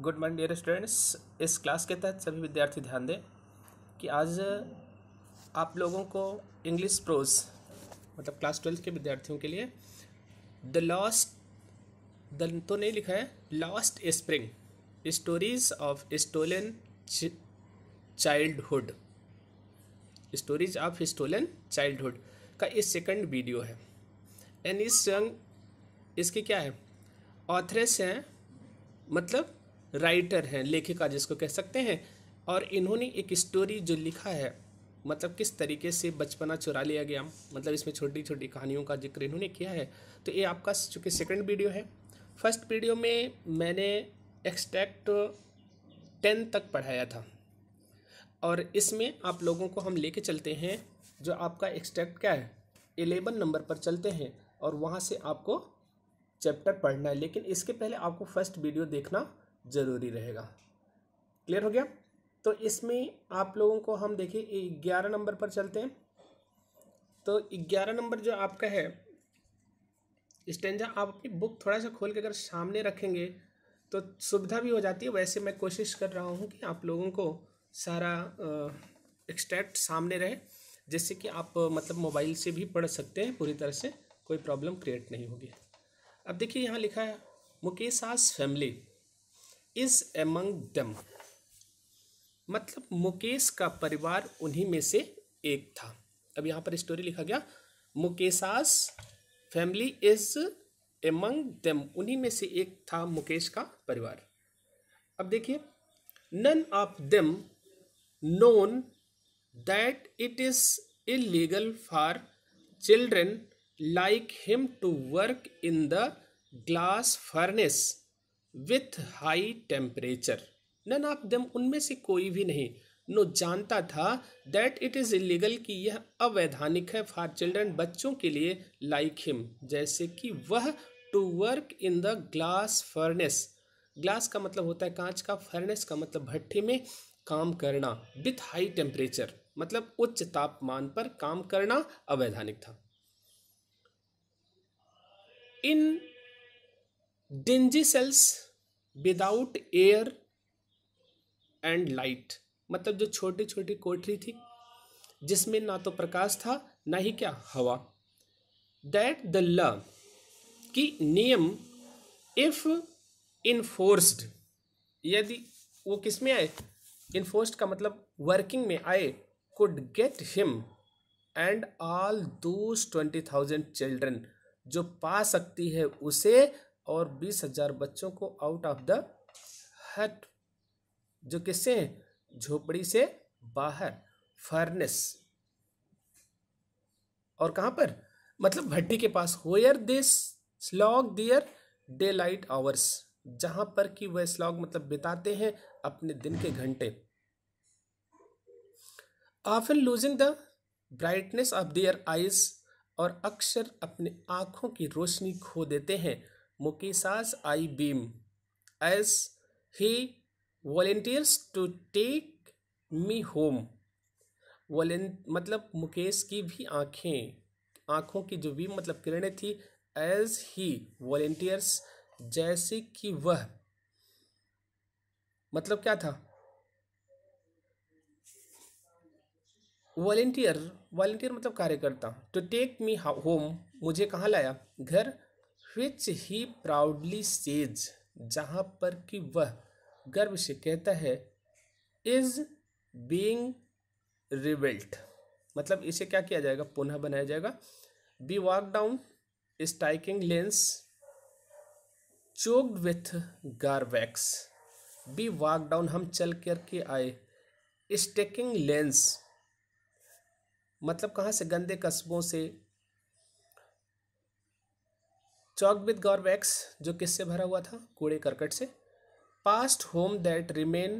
Good morning dear students इस class के तहत सभी विद्यार्थी ध्यान दें कि आज आप लोगों को इंग्लिश प्रोज मतलब क्लास ट्वेल्थ के विद्यार्थियों के लिए द लॉस्ट द तो नहीं लिखा है lost spring stories of stolen childhood stories of stolen childhood का इस सेकंड वीडियो है एंड इस संग इसकी क्या है ऑथरेस हैं मतलब राइटर हैं लेखिका जिसको कह सकते हैं और इन्होंने एक स्टोरी जो लिखा है मतलब किस तरीके से बचपना चुरा लिया गया मतलब इसमें छोटी छोटी कहानियों का जिक्र इन्होंने किया है तो ये आपका चूँकि सेकेंड वीडियो है फर्स्ट वीडियो में मैंने एक्सट्रैक्ट टेन तक पढ़ाया था और इसमें आप लोगों को हम लेके चलते हैं जो आपका एक्सट्रैक्ट क्या है एलेवन नंबर पर चलते हैं और वहाँ से आपको चैप्टर पढ़ना है लेकिन इसके पहले आपको फर्स्ट वीडियो देखना ज़रूरी रहेगा क्लियर हो गया तो इसमें आप लोगों को हम देखिए ग्यारह नंबर पर चलते हैं तो ग्यारह नंबर जो आपका है स्टेंजा आप अपनी बुक थोड़ा सा खोल के अगर सामने रखेंगे तो सुविधा भी हो जाती है वैसे मैं कोशिश कर रहा हूँ कि आप लोगों को सारा एक्सट्रैक्ट सामने रहे जिससे कि आप मतलब मोबाइल से भी पढ़ सकते हैं पूरी तरह से कोई प्रॉब्लम क्रिएट नहीं होगी अब देखिए यहाँ लिखा है मुकेश आज फैमिली इज एमंग दम मतलब मुकेश का परिवार उन्हीं में से एक था अब यहाँ पर स्टोरी लिखा गया Mukesh's family is among them उन्हीं में से एक था मुकेश का परिवार अब देखिए none of them know that it is illegal for children like him to work in the glass furnace with high temperature none of them उनमें से कोई भी नहीं नो जानता था दैट इट इज़ इलीगल कि यह अवैधानिक है फॉर चिल्ड्रन बच्चों के लिए लाइक like हिम जैसे कि वह to work in the glass furnace glass का मतलब होता है कांच का फर्नेस का मतलब भट्ठे में काम करना विथ हाई टेम्परेचर मतलब उच्च तापमान पर काम करना अवैधानिक था in dingy cells without air and light मतलब जो छोटी छोटी कोठरी थी जिसमें ना तो प्रकाश था ना ही क्या हवा दैट द ल कि नियम इफ इन्फोर्स्ड यदि वो किस में आए इन्फोर्स्ड का मतलब वर्किंग में I could get him and all those twenty thousand children जो पा सकती है उसे और बीस हजार बच्चों को आउट ऑफ द हट जो किससे झोपड़ी से बाहर फर्नेस और कहां पर मतलब भट्टी के पास where they slog their daylight hours जहां पर कि वह स्लॉग मतलब बिताते हैं अपने दिन के घंटे often losing the brightness of their eyes और अक्सर अपने आंखों की रोशनी खो देते हैं Mukisas I beam as he volunteers to take me home वॉलेंट मतलब मुकेश की भी आँखें आँखों की जो भी मतलब किरणें थी एज ही वॉलेंटियर्स जैसे कि वह मतलब क्या था वॉलेंटियर वॉलेंटियर मतलब कार्यकर्ता टू टेक मी होम मुझे कहाँ लाया घर विच ही प्राउडली सेज जहाँ पर कि वह गर्व से कहता है इज बींग रिबिल्ट मतलब इसे क्या किया जाएगा पुनः बनाया जाएगा we walk down stinking lanes choked with garbage we walk down हम चल करके आए स्टेकिंग लेंस मतलब कहाँ से गंदे कस्बों से चौक विद गॉर्वेक्स जो किससे भरा हुआ था कूड़े करकट से past home that remain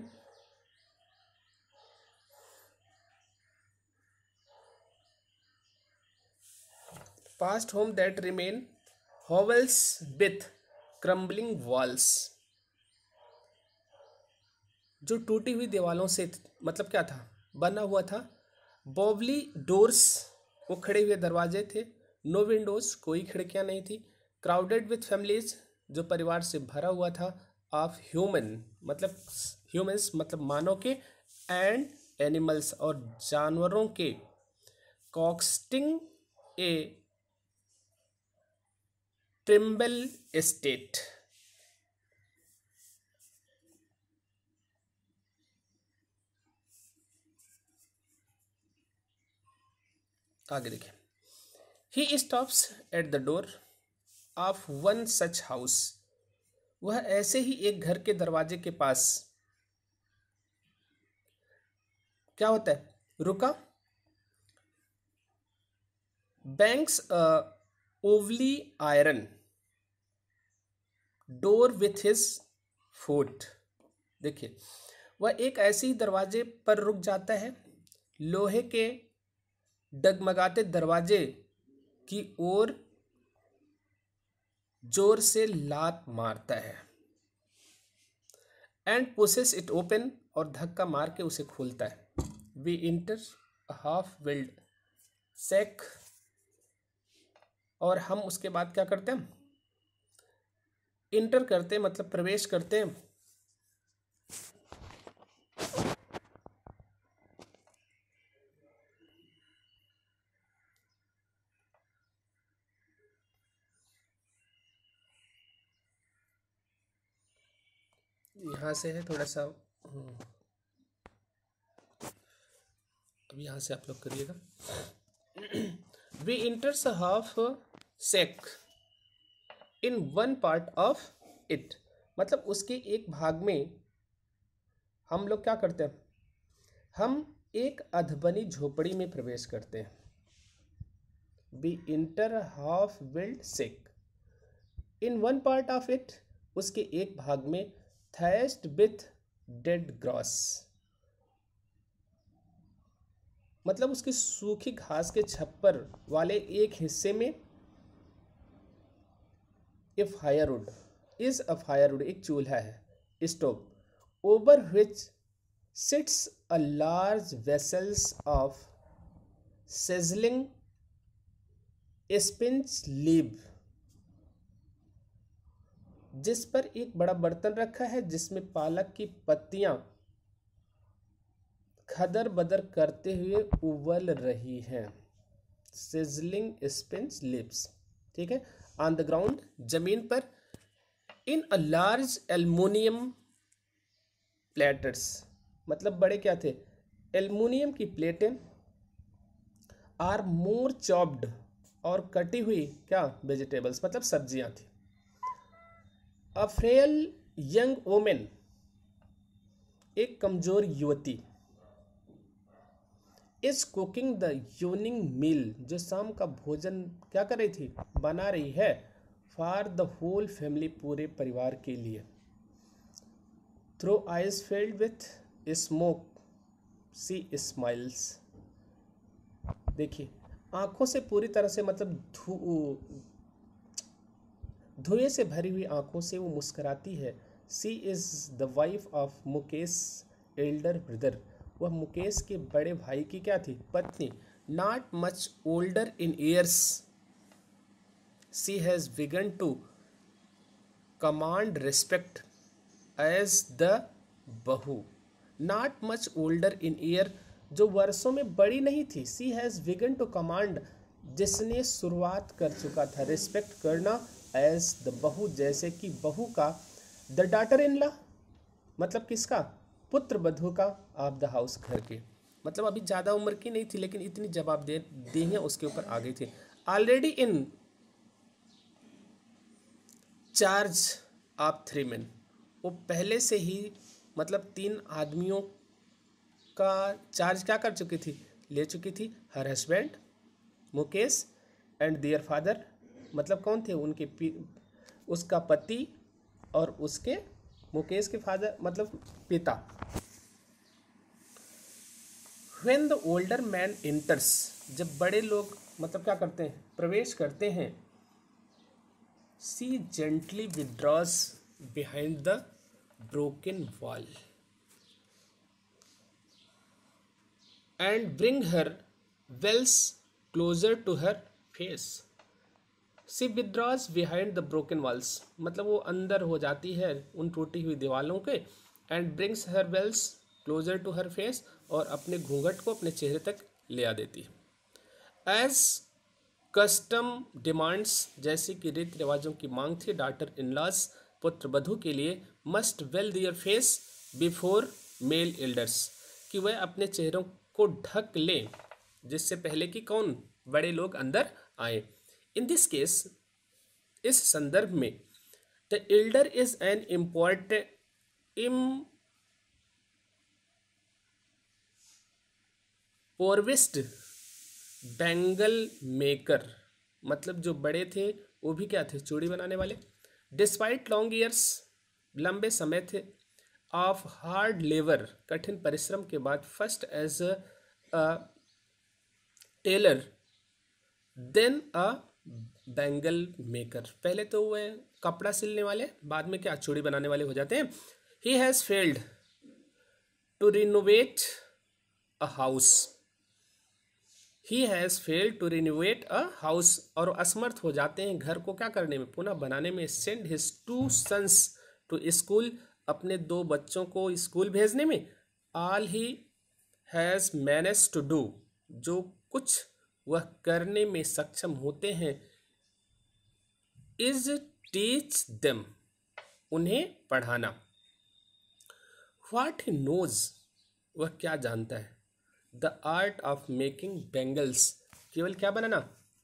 past home that remain hovels with crumbling walls जो टूटी हुई दीवालों से मतलब क्या था बना हुआ था बॉबली डोर्स वो खड़े हुए दरवाजे थे नो विंडोज कोई खिड़कियां नहीं थी क्राउडेड विथ फैमिलीज जो परिवार से भरा हुआ था ऑफ ह्यूमन मतलब ह्यूमन्स मतलब मानव के एंड एनिमल्स और जानवरों के कॉक्सटिंग ए ट्रिम्बल एस्टेट आगे देखिए he stops at the door of one such house वह ऐसे ही एक घर के दरवाजे के पास क्या होता है रुका bangs wobbly iron door with his foot देखिए वह एक ऐसे ही दरवाजे पर रुक जाता है लोहे के डगमगाते दरवाजे की ओर जोर से लात मारता है एंड पुसेस इट ओपन और धक्का मार के उसे खोलता है we enter half built shack और हम उसके बाद क्या करते हैं इंटर करते हैं मतलब प्रवेश करते हैं यहाँ से है थोड़ा सा हम्म। अब यहाँ से आप लोग करिएगा we enters half shack in one part of it मतलब उसके एक भाग में हम लोग क्या करते हैं हम एक अधबनी झोपड़ी में प्रवेश करते हैं we enter half built shack in one part of it उसके एक भाग में थैस्ड विथ डेड ग्रॉस मतलब उसकी सूखी घास के छप्पर वाले एक हिस्से में a firewood is a firewood एक चूल्हा है stove over which sits a large vessels of sizzling spinach leave जिस पर एक बड़ा बर्तन रखा है जिसमें पालक की पत्तियां खदर बदर करते हुए उबल रही हैं सिजलिंग स्पिंस लिप्स ठीक है ऑन द ग्राउंड जमीन पर in a large aluminium platters मतलब बड़े क्या थे एल्मोनियम की प्लेटें आर मोर चॉप्ड और कटी हुई क्या वेजिटेबल्स मतलब सब्जियां थी अ यंग वोमेन एक कमज़ोर युवती इस कुकिंग द यूनिंग मील जो शाम का भोजन क्या कर रही थी बना रही है फॉर द होल फैमिली पूरे परिवार के लिए through eyes filled with smoke she smiles देखिए आंखों से पूरी तरह से मतलब धू धुएं से भरी हुई आंखों से वो मुस्कराती है she is the wife of Mukesh elder brother वह मुकेश के बड़े भाई की क्या थी पत्नी not much older in years she has begun to command respect as the bahu not much older in year जो वर्षों में बड़ी नहीं थी she has begun to command जिसने शुरुआत कर चुका था रिस्पेक्ट करना एज द बहू जैसे कि बहू का द डाटर इन ला मतलब किसका पुत्र बधु का ऑफ द हाउस घर के मतलब अभी ज़्यादा उम्र की नहीं थी लेकिन इतनी जवाब दे जवाबदेही उसके ऊपर आ गई थी already in charge of three men वो पहले से ही मतलब तीन आदमियों का चार्ज क्या कर चुकी थी ले चुकी थी her husband Mukesh and their father मतलब कौन थे उनके उसका पति और उसके मुकेश के फादर मतलब पिता when the older man enters जब बड़े लोग मतलब क्या करते हैं प्रवेश करते हैं she gently withdraws behind the broken wall and bring her veils closer to her face she withdraws behind the broken walls मतलब वो अंदर हो जाती है उन टूटी हुई दीवालों के and brings her veils closer to her face और अपने घूंघट को अपने चेहरे तक ले आ देती है एज कस्टम डिमांड्स जैसे कि रीति रिवाजों की मांग थी डाटर इन लॉज पुत्र बधु के लिए must veil their face before male elders कि वह अपने चेहरों को ढक लें जिससे पहले कि कौन बड़े लोग अंदर आए इन दिस केस इस संदर्भ में the elder is an import impoverished bangle maker मतलब जो बड़े थे वो भी क्या थे चूड़ी बनाने वाले डिस्पाइट लॉन्ग ईयर्स लंबे समय थे ऑफ हार्ड लेबर कठिन परिश्रम के बाद first as a tailor then a bangle maker पहले तो वह कपड़ा सिलने वाले बाद में क्या चूड़ी बनाने वाले हो जाते हैं he has failed to renovate a house he has failed to renovate a house और असमर्थ हो जाते हैं घर को क्या करने में पुनः बनाने में send his two sons to school अपने दो बच्चों को स्कूल भेजने में all he has manage to do जो कुछ वह करने में सक्षम होते हैं इज टीच दम उन्हें पढ़ाना वाट नोज वह क्या जानता है the art of making bangles केवल क्या बनाना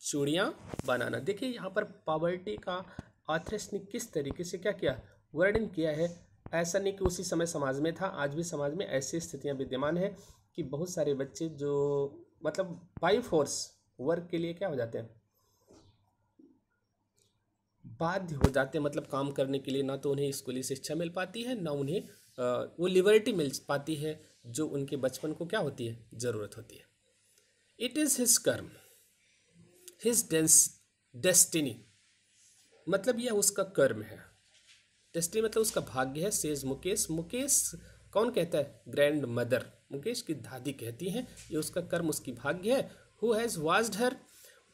चूड़ियाँ बनाना देखिए यहाँ पर पॉवर्टी का आथ्रेस ने किस तरीके से क्या किया वर्णन किया है ऐसा नहीं कि उसी समय समाज में था आज भी समाज में ऐसी स्थितियाँ विद्यमान है कि बहुत सारे बच्चे जो मतलब बाई फोर्स वर्क के लिए क्या हो जाते हैं बाध्य हो जाते हैं मतलब काम करने के लिए ना तो उन्हें स्कूली शिक्षा मिल पाती है ना उन्हें वो लिबर्टी मिल पाती है जो उनके बचपन को क्या होती है ज़रूरत होती है it is his karma his डेंस डेस्टिनी मतलब यह उसका कर्म है डेस्टिनी मतलब उसका भाग्य है सेज मुकेश मुकेश कौन कहता है ग्रैंड मदर मुकेश की दादी कहती हैं ये उसका कर्म उसकी भाग्य है who has watched her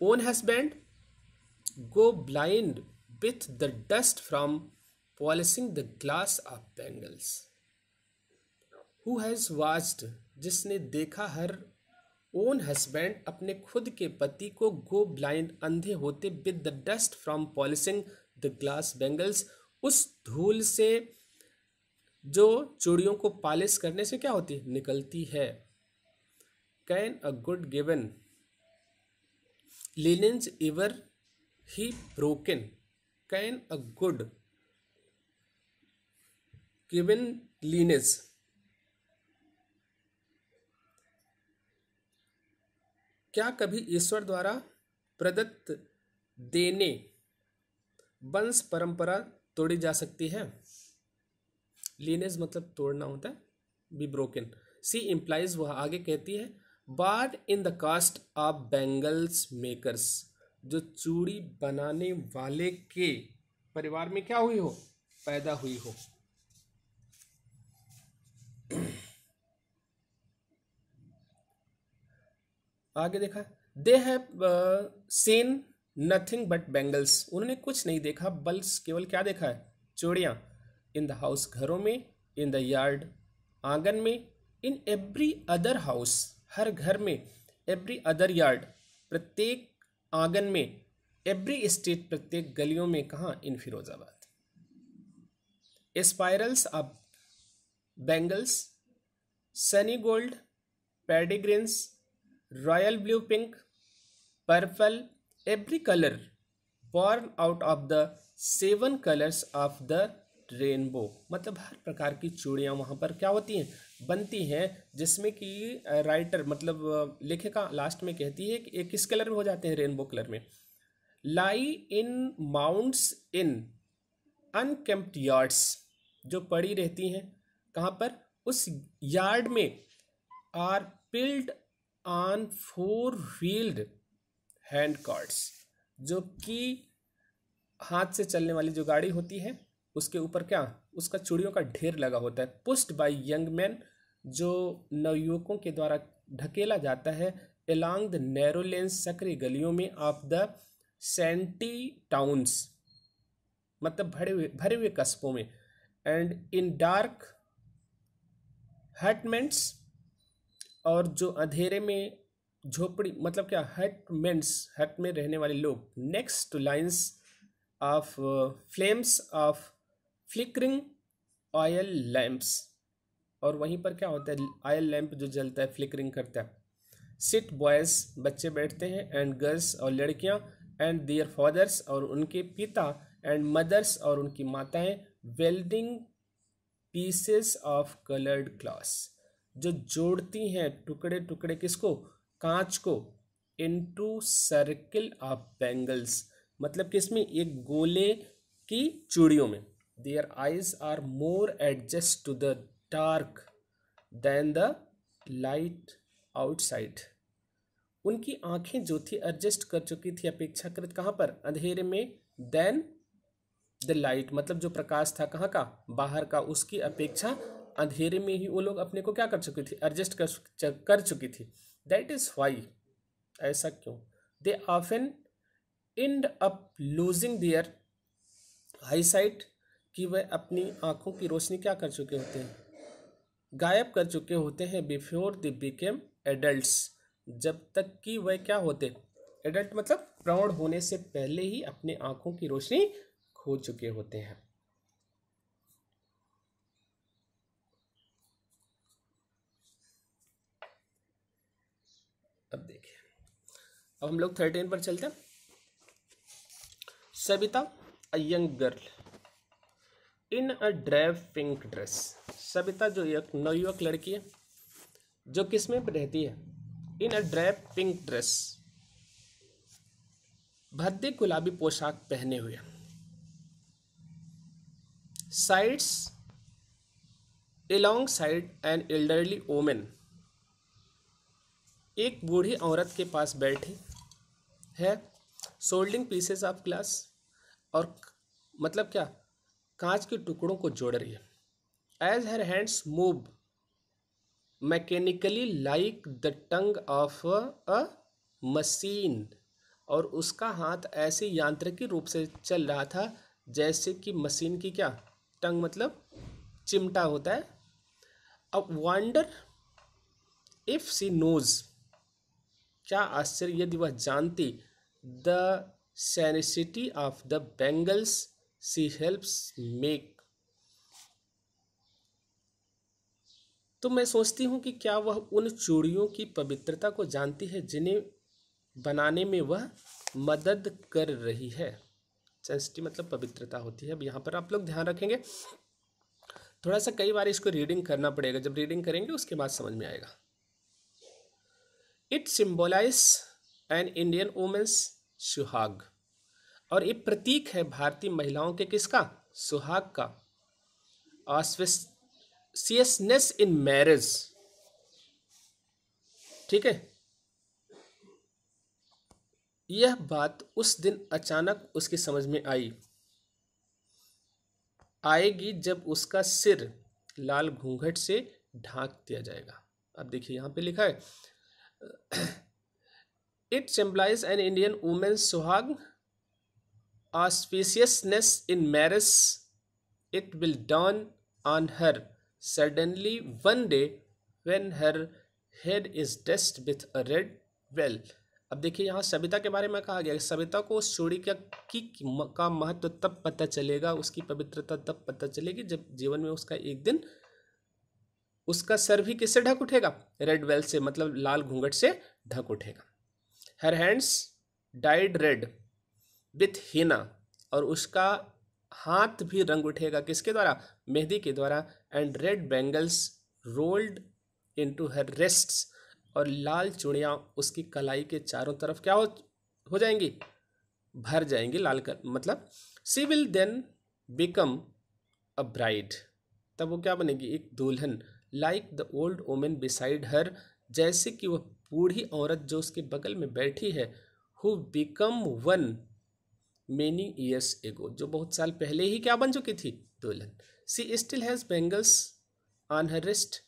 own husband go blind with the dust from polishing the glass of bangles who has watched जिसने देखा हर ओन हस्बैंड अपने खुद के पति को गो ब्लाइंड अंधे होते with the dust from polishing the glass bangles उस धूल से जो चूड़ियों को पालिश करने से क्या होती है निकलती है can a god given lineage ever be broken can a god given lineage क्या कभी ईश्वर द्वारा प्रदत्त देने वंश परंपरा तोड़ी जा सकती है लीनेज मतलब तोड़ना होता है बी ब्रोकन सी इम्प्लाइज वह आगे कहती है born in the caste of bangles makers जो चूड़ी बनाने वाले के परिवार में क्या हुई हो पैदा हुई हो आगे देखा they have seen nothing but bangles उन्होंने कुछ नहीं देखा बल्स केवल क्या देखा है चूड़ियाँ इन द हाउस घरों में इन द यार्ड आंगन में इन एवरी अदर हाउस हर घर में एवरी अदर यार्ड प्रत्येक आंगन में एवरी स्टेट प्रत्येक गलियों में कहाँ in Firozabad spirals of bangles sunny gold paddy green royal blue pink purple every colour born out of the seven colours of the rainbow मतलब हर प्रकार की चूड़ियाँ वहाँ पर क्या होती हैं बनती हैं जिसमें कि राइटर मतलब लेखिका लास्ट में कहती है कि किस कलर में हो जाते हैं रेनबो कलर में लाई इन माउंट्स इन अनकेम्प्ट यार्ड्स जो पड़ी रहती हैं कहाँ पर उस यार्ड में are piled on four wheeled hand carts जो कि हाथ से चलने वाली जो गाड़ी होती है उसके ऊपर क्या उसका चूड़ियों का ढेर लगा होता है पुस्ट बाई यंग मैन जो नवयुवकों के द्वारा ढकेला जाता है एलॉन्ग द नैरो सक्रिय गलियों में ऑफ द सेंटी टाउन्स मतलब भरे हुए भरे हुए कस्बों में एंड इन डार्क हटमेंट्स और जो अंधेरे में झोपड़ी मतलब क्या हटमेंट्स हट में रहने वाले लोग next to lines of flames of flickering oil lamps और वहीं पर क्या होता है ऑयल लैंप जो जलता है फ्लिकरिंग करता है सिट बॉयज बच्चे बैठते हैं एंड गर्ल्स और लड़कियां एंड दियर फादर्स और उनके पिता एंड मदर्स और उनकी माताएं welding pieces of coloured glass जो जोड़ती हैं टुकड़े टुकड़े किसको कांच को इनटू सर्किल ऑफ बेंगल्स मतलब कि इसमें एक गोले की चूड़ियों में their eyes are more adjust to the dark than the light outside उनकी आंखें जो थी एडजस्ट कर चुकी थी अपेक्षाकृत कहाँ पर अंधेरे में देन द लाइट मतलब जो प्रकाश था कहाँ का बाहर का उसकी अपेक्षा अंधेरे में ही वो लोग अपने को क्या कर चुकी थी एडजस्ट कर कर चुकी थी दैट इज़ वाई ऐसा क्यों they often end up losing their eyesight कि वह अपनी आँखों की रोशनी क्या कर चुके होते हैं गायब कर चुके होते हैं बिफोर द बिकेम एडल्ट्स जब तक कि वह क्या होते एडल्ट मतलब प्रौढ़ होने से पहले ही अपने आंखों की रोशनी खो चुके होते हैं अब देखिए अब हम लोग थर्टीन पर चलते हैं Savita a young girl in a drab pink dress Savita जो एक नवयुवक लड़की है जो किस में रहती है in a drab pink dress भद्दे गुलाबी पोशाक पहने हुए sits alongside an elderly women एक बूढ़ी औरत के पास बैठी है सोल्डिंग पीसेस ऑफ ग्लास और मतलब क्या कांच के टुकड़ों को जोड़ रही है as her hands move mechanically like the tongs of a machine और उसका हाथ ऐसे यांत्रिकी रूप से चल रहा था जैसे कि मशीन की क्या टंग मतलब चिमटा होता है अब वंडर इफ सी नोज क्या आश्चर्य यदि वह जानती the sanctity of the bangles she helps make तो मैं सोचती हूँ कि क्या वह उन चूड़ियों की पवित्रता को जानती है जिन्हें बनाने में वह मदद कर रही है सेंसिटिव मतलब पवित्रता होती है अब यहाँ पर आप लोग ध्यान रखेंगे थोड़ा सा कई बार इसको रीडिंग करना पड़ेगा जब रीडिंग करेंगे उसके बाद समझ में आएगा it symbolize an Indian woman's suhag और ये प्रतीक है भारतीय महिलाओं के किसका सुहाग का ऑस्विसियसनेस इन मैरिज ठीक है यह बात उस दिन अचानक उसकी समझ में आई आएगी जब उसका सिर लाल घूंघट से ढांक दिया जाएगा अब देखिए यहां पे लिखा है it symbolize an Indian women suhag auspiciousness in marriage it will dawn on her suddenly one day when her head is dressed with a red well अब देखिए यहाँ सविता के बारे में कहा गया सविता को उस चूड़ी का की का महत्व तब पता चलेगा उसकी पवित्रता तब पता चलेगी जब जीवन में उसका एक दिन उसका सर भी किससे ढक उठेगा रेड वेल से मतलब लाल घूंघट से ढक उठेगा her hands dyed red with henna और उसका हाथ भी रंग उठेगा किसके द्वारा मेहंदी के द्वारा and red bangles rolled into her wrists और लाल चूड़ियाँ उसकी कलाई के चारों तरफ क्या हो हो जाएंगी भर जाएंगी लाल कर मतलब she will then become a bride तब वो क्या बनेगी एक दुल्हन like the old women beside her जैसे कि वह बूढ़ी औरत जो उसके बगल में बैठी है who become one many years ago जो बहुत साल पहले ही क्या बन चुकी थी दुल्हन she still has bangles on her wrist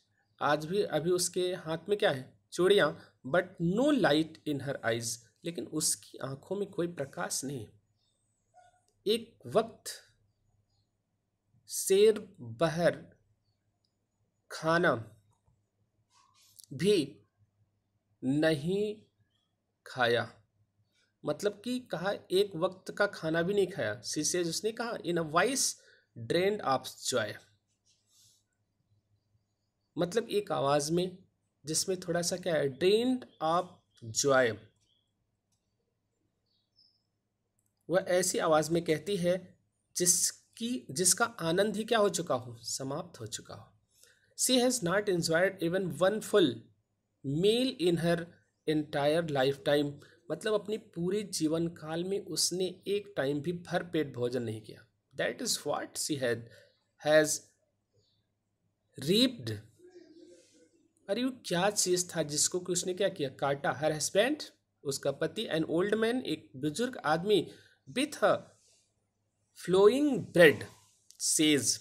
आज भी अभी उसके हाथ में क्या है चूड़ियाँ but no light in her eyes लेकिन उसकी आंखों में कोई प्रकाश नहीं एक वक्त शेर बहर खाना भी नहीं खाया मतलब कि कहा एक वक्त का खाना भी नहीं खाया शीशे उसने कहा in a voice drained of joy मतलब एक आवाज़ में जिसमें थोड़ा सा क्या है ड्रेंड ऑफ जॉय वह ऐसी आवाज़ में कहती है जिसकी जिसका आनंद ही क्या हो चुका हो समाप्त हो चुका हो she has not enjoyed even one full meal in her entire lifetime मतलब अपने पूरे जीवन काल में उसने एक टाइम भी भर पेट भोजन नहीं किया that is what she had has reaped अरे वो क्या चीज़ था जिसको कि उसने क्या किया काटा हर हस्बैंड उसका पति एन ओल्ड मैन एक बुजुर्ग आदमी with flowing bread says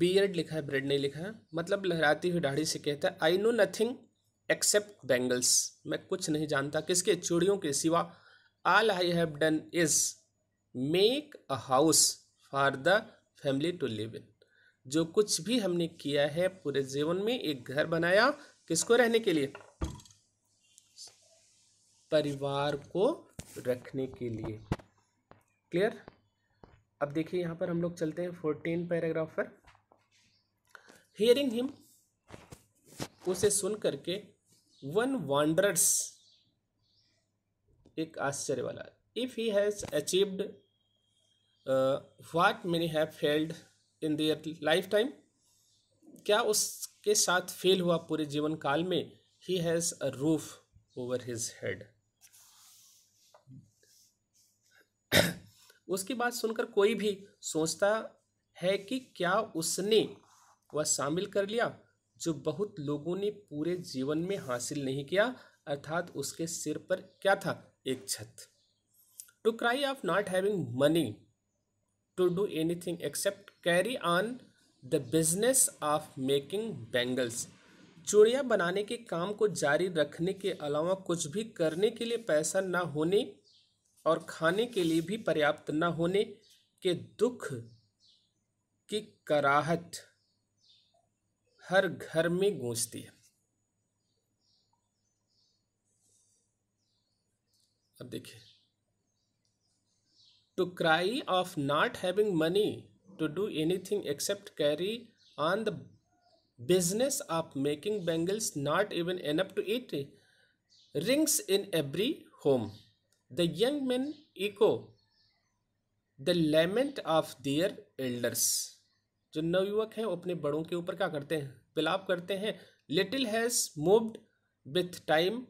beard लिखा है ब्रेड नहीं लिखा है मतलब लहराती हुई दाढ़ी से कहता है I know nothing except bangles मैं कुछ नहीं जानता किसके चूड़ियों के सिवा all I have done is make a house for the family to live in जो कुछ भी हमने किया है पूरे जीवन में एक घर बनाया किसको रहने के लिए परिवार को रखने के लिए क्लियर अब देखिए यहाँ पर हम लोग चलते हैं फोर्टीन पैराग्राफ पर हियरिंग हिम उसे सुन करके वन वॉन्डर्स एक आश्चर्य वाला if he has achieved what many have failed in their lifetime क्या उसके साथ फेल हुआ पूरे जीवन काल में he has a roof over his head उसकी बात सुनकर कोई भी सोचता है कि क्या उसने वह शामिल कर लिया जो बहुत लोगों ने पूरे जीवन में हासिल नहीं किया अर्थात उसके सिर पर क्या था एक छत to cry of not having money to do anything except carry on the business of making bangles चूड़ियाँ बनाने के काम को जारी रखने के अलावा कुछ भी करने के लिए पैसा ना होने और खाने के लिए भी पर्याप्त न होने के दुख की कराहट हर घर में गूंजती है अब देखिए to cry of not having money to do anything except carry on the business of making bangles not even enough to it rings in every home the young men echo the lament of their elders जो नवयुवक हैं वो अपने बड़ों के ऊपर क्या करते हैं बिलाप करते हैं little has moved with time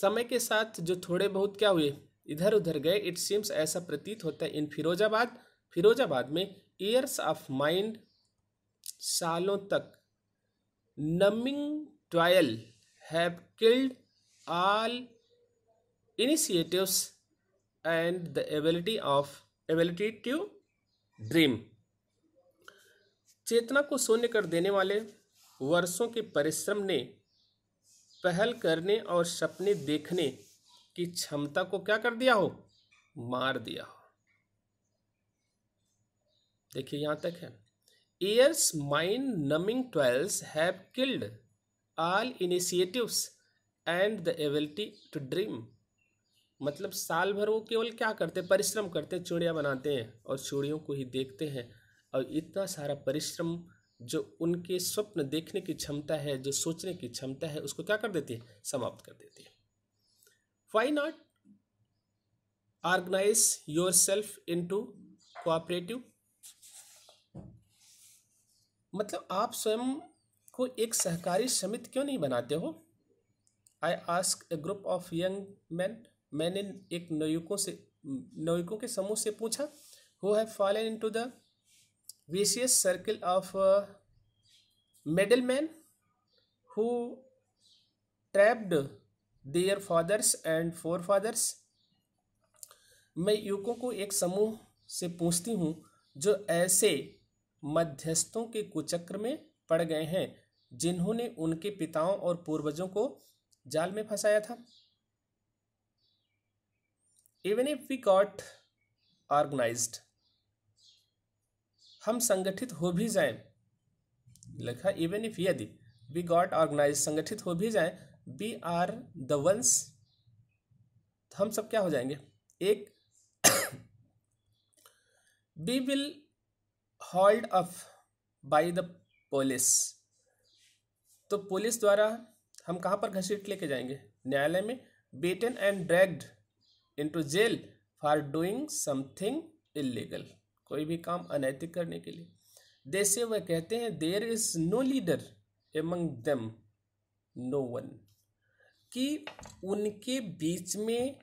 समय के साथ जो थोड़े बहुत क्या हुए इधर उधर गए इट सीम्स ऐसा प्रतीत होता है इन फिरोजाबाद फिरोजाबाद में ईयर्स ऑफ माइंड सालों तक numbing toil have killed all initiatives and the ability of ability to dream चेतना को शून्य कर देने वाले वर्षों के परिश्रम ने पहल करने और सपने देखने की क्षमता को क्या कर दिया हो मार दिया हो देखिए यहां तक है years mind numbing toils have killed all initiatives and the ability to dream मतलब साल भर वो केवल क्या करते परिश्रम करते चूड़ियाँ बनाते हैं और चूड़ियों को ही देखते हैं और इतना सारा परिश्रम जो उनके स्वप्न देखने की क्षमता है जो सोचने की क्षमता है उसको क्या कर देती है समाप्त कर देती है why not organise yourself into cooperative मतलब आप स्वयं को एक सहकारी समिति क्यों नहीं बनाते हो I ask a group of young man मैंने एक नवयुवकों से नवयुवकों के समूह से पूछा who have fallen into the vicious circle of middleman who trapped their fathers and forefathers मैं युवकों को एक समूह से पूछती हूँ जो ऐसे मध्यस्थों के कुचक्र में पड़ गए हैं जिन्होंने उनके पिताओं और पूर्वजों को जाल में फंसाया था even if we got organised हम संगठित हो भी जाएं लिखा इवन इफ यदि वी गॉट ऑर्गेनाइज संगठित हो भी जाएं वी आर द वंस हम सब क्या हो जाएंगे एक we will hold up by the police तो पुलिस द्वारा हम कहाँ पर घसीट लेके जाएंगे न्यायालय में beaten and dragged into jail for doing something illegal कोई भी काम अनैतिक करने के लिए जैसे वह कहते हैं there is no leader among them no one कि उनके बीच में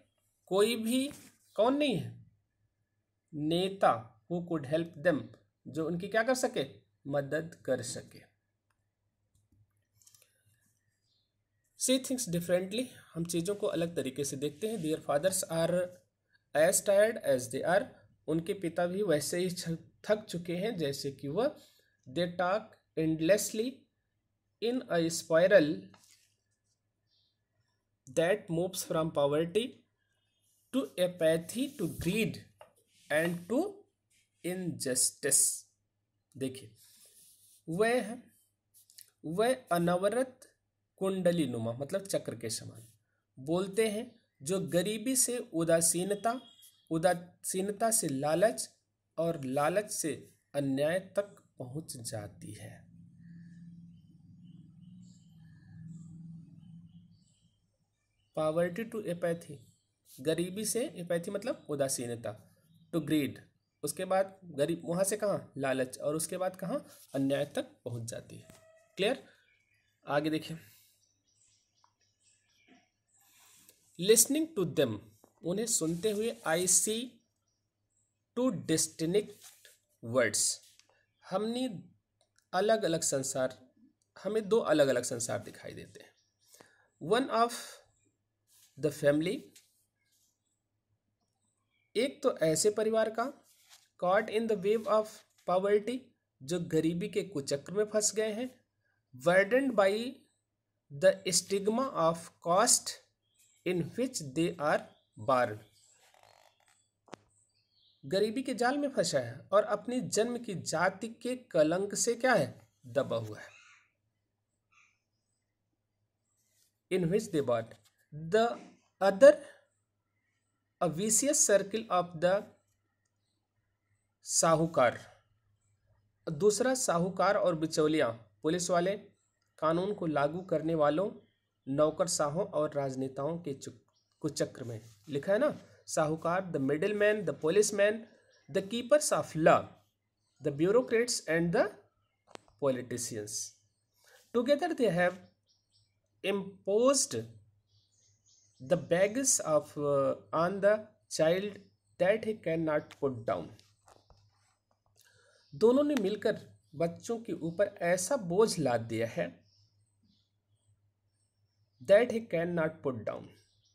कोई भी कौन नहीं है नेता हु कुड हेल्प देम जो उनकी क्या कर सके मदद कर सके सी थिंग्स डिफरेंटली हम चीज़ों को अलग तरीके से देखते हैं their fathers are as tired as they are उनके पिता भी वैसे ही थक चुके हैं जैसे कि वह they talk endlessly in a spiral that moves from poverty to apathy to greed and to injustice देखिए वह वह अनवरत कुंडली नुमा मतलब चक्र के समान बोलते हैं जो गरीबी से उदासीनता उदासीनता से लालच और लालच से अन्याय तक पहुंच जाती है पावर्टी टू एपैथी गरीबी से एपैथी मतलब उदासीनता टू ग्रीड उसके बाद गरीब वहां से कहा लालच और उसके बाद कहा अन्याय तक पहुंच जाती है क्लियर आगे देखिए लिसनिंग टू देम उन्हें सुनते हुए आई सी टू डिस्टिनिक्ट वर्ड्स हमने अलग अलग संसार हमें दो अलग अलग संसार दिखाई देते हैं वन ऑफ द फैमिली एक तो ऐसे परिवार का caught in the wave of poverty जो गरीबी के कुचक्र में फंस गए हैं burden by the stigma of caste in which they are bar गरीबी के जाल में फंसा है और अपने जन्म की जाति के कलंक से क्या है दबा हुआ है in which they bought the other vicious circle of the sahukar दूसरा साहूकार और बिचौलिया पुलिस वाले कानून को लागू करने वालों नौकरशाहों और राजनेताओं के चुप कुछ चक्र में लिखा है ना sahukar the middleman the policeman the keepers of law the bureaucrats and the politicians together they have impose the baggage of on the child that he can not put down दोनों ने मिलकर बच्चों के ऊपर ऐसा बोझ लाद दिया है that he can not put down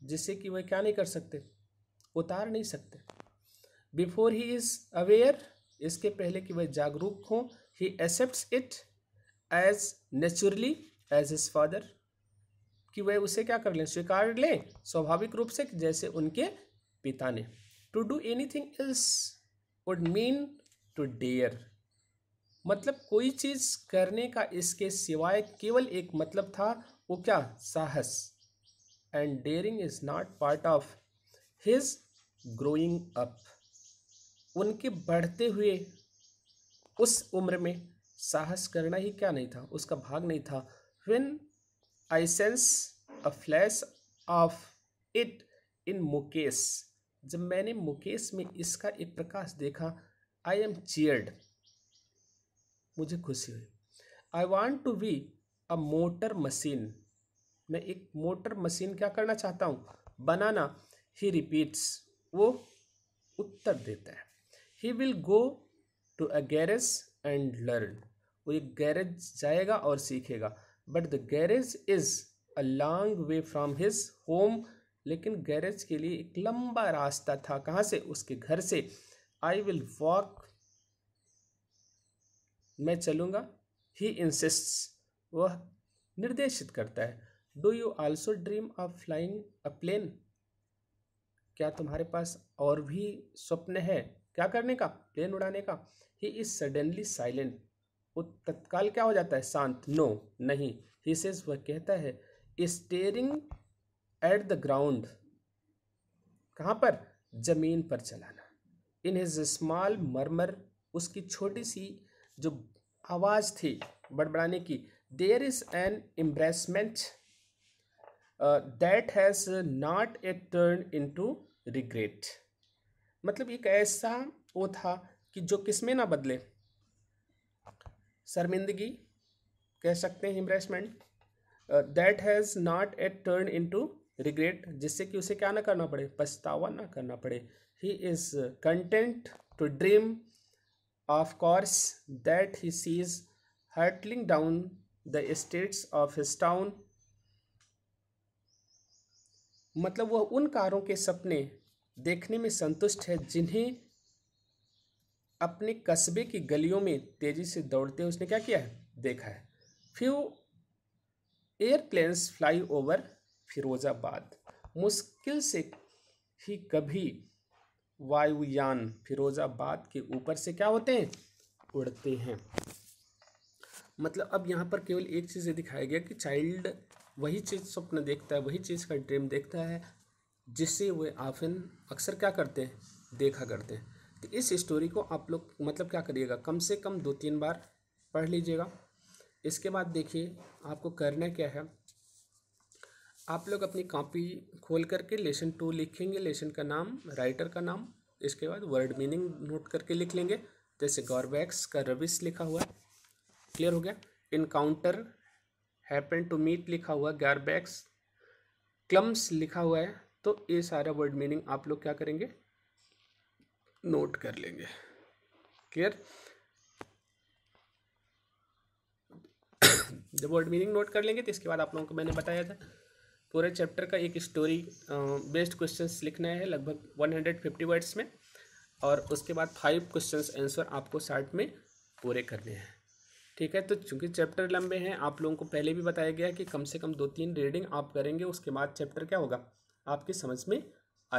जिससे कि वह क्या नहीं कर सकते उतार नहीं सकते बिफोर ही इज़ अवेयर इसके पहले कि वह जागरूक हो he accept it as naturally as his father कि वह उसे क्या कर लें स्वीकार लें स्वाभाविक रूप से जैसे उनके पिता ने to do anything else would mean to dare मतलब कोई चीज़ करने का इसके सिवाय केवल एक मतलब था वो क्या साहस and daring is not part of his growing up उनके बढ़ते हुए उस उम्र में साहस करना ही क्या नहीं था उसका भाग नहीं था when I sense a flash of it in Mukesh जब मैंने मुकेश में इसका एक प्रकाश देखा आई एम चीयर्ड मुझे खुशी हुई I want to be a motor machine मैं एक मोटर मशीन क्या करना चाहता हूँ बनाना ही रिपीट्स वो उत्तर देता है he will go to a garage and learn वो एक गैरेज जाएगा और सीखेगा but the garage is a long way from his home लेकिन गैरेज के लिए एक लंबा रास्ता था कहाँ से उसके घर से आई विल वॉक मैं चलूँगा ही इंसिस्ट वह निर्देशित करता है do you also dream of flying a plane क्या तुम्हारे पास और भी स्वप्न है क्या करने का प्लेन उड़ाने का ही इज सडनली साइलेंट वो तत्काल क्या हो जाता है शांत नो no, नहीं ही सेज वह कहता है स्टेयरिंग एट द ग्राउंड कहाँ पर जमीन पर चलाना इन हिज स्मॉल मरमर उसकी छोटी सी जो आवाज़ थी बड़बड़ाने की there is an embarrassment that has not a turn into regret मतलब एक ऐसा वो था कि जो किसमें ना बदले शर्मिंदगी कह सकते हैं embarrassment that has not a turn to regret जिससे कि उसे क्या ना करना पड़े पछतावा ना करना पड़े he is content to dream of course that he sees hurtling down the streets of his town मतलब वह उन कारों के सपने देखने में संतुष्ट है जिन्हें अपने कस्बे की गलियों में तेज़ी से दौड़ते हुए उसने क्या किया है देखा है फिर एयरप्लेन्स फ्लाई ओवर फिरोजाबाद मुश्किल से ही कभी वायुयान फिरोजाबाद के ऊपर से क्या होते हैं उड़ते हैं मतलब अब यहाँ पर केवल एक चीज़ ये दिखाया गया कि चाइल्ड वही चीज़ स्वप्न देखता है वही चीज़ का ड्रीम देखता है जिससे वे आफिन अक्सर क्या करते हैं देखा करते हैं तो इस स्टोरी को आप लोग मतलब क्या करिएगा कम से कम दो तीन बार पढ़ लीजिएगा इसके बाद देखिए आपको करना क्या है आप लोग अपनी कॉपी खोल करके लेसन टू लिखेंगे लेसन का नाम राइटर का नाम इसके बाद वर्ड मीनिंग नोट करके लिख लेंगे जैसे गॉरबैक्स का रविश लिखा हुआ है क्लियर हो गया इनकाउंटर हैपन टू मीट लिखा हुआ है गैरबैक्स क्लम्स लिखा हुआ है तो ये सारा वर्ड मीनिंग आप लोग क्या करेंगे नोट कर लेंगे क्लियर जब वर्ड मीनिंग नोट कर लेंगे तो इसके बाद आप लोगों को मैंने बताया था पूरे चैप्टर का एक स्टोरी बेस्ड क्वेश्चंस लिखना है लगभग 150 वर्ड्स में और उसके बाद फाइव क्वेश्चंस आंसर आपको शार्ट में पूरे करने हैं ठीक है तो चूंकि चैप्टर लंबे हैं आप लोगों को पहले भी बताया गया कि कम से कम दो तीन रीडिंग आप करेंगे उसके बाद चैप्टर क्या होगा आपकी समझ में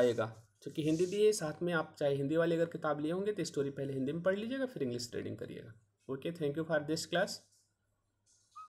आएगा क्योंकि हिंदी दिए साथ में आप चाहे हिंदी वाली अगर किताब लिए होंगे तो स्टोरी पहले हिंदी में पढ़ लीजिएगा फिर इंग्लिश रीडिंग करिएगा okay thank you for this class